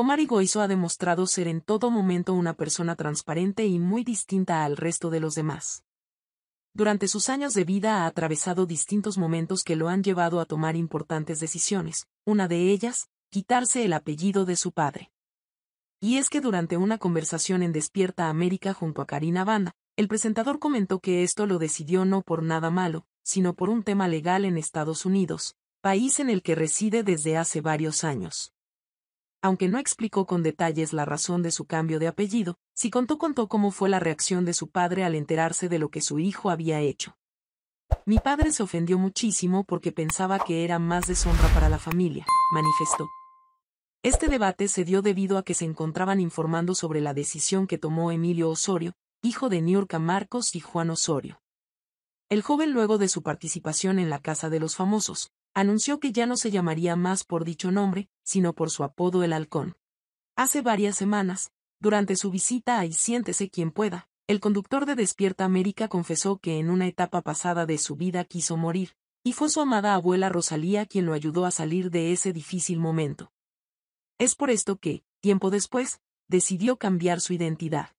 Omar Goizo ha demostrado ser en todo momento una persona transparente y muy distinta al resto de los demás. Durante sus años de vida ha atravesado distintos momentos que lo han llevado a tomar importantes decisiones, una de ellas, quitarse el apellido de su padre. Y es que durante una conversación en Despierta América junto a Karina Banda, el presentador comentó que esto lo decidió no por nada malo, sino por un tema legal en Estados Unidos, país en el que reside desde hace varios años aunque no explicó con detalles la razón de su cambio de apellido, si contó contó cómo fue la reacción de su padre al enterarse de lo que su hijo había hecho. Mi padre se ofendió muchísimo porque pensaba que era más deshonra para la familia, manifestó. Este debate se dio debido a que se encontraban informando sobre la decisión que tomó Emilio Osorio, hijo de Niurka Marcos y Juan Osorio. El joven luego de su participación en la Casa de los Famosos, anunció que ya no se llamaría más por dicho nombre, sino por su apodo el halcón. Hace varias semanas, durante su visita a Y Siéntese quien pueda, el conductor de Despierta América confesó que en una etapa pasada de su vida quiso morir, y fue su amada abuela Rosalía quien lo ayudó a salir de ese difícil momento. Es por esto que, tiempo después, decidió cambiar su identidad.